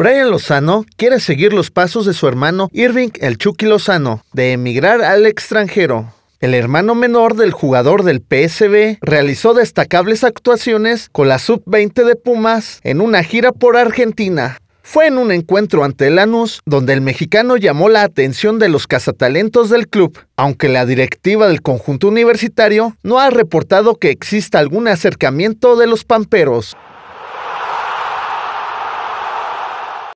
Brian Lozano quiere seguir los pasos de su hermano Irving El Chucky Lozano de emigrar al extranjero. El hermano menor del jugador del PSB realizó destacables actuaciones con la sub-20 de Pumas en una gira por Argentina. Fue en un encuentro ante Lanús donde el mexicano llamó la atención de los cazatalentos del club, aunque la directiva del conjunto universitario no ha reportado que exista algún acercamiento de los pamperos.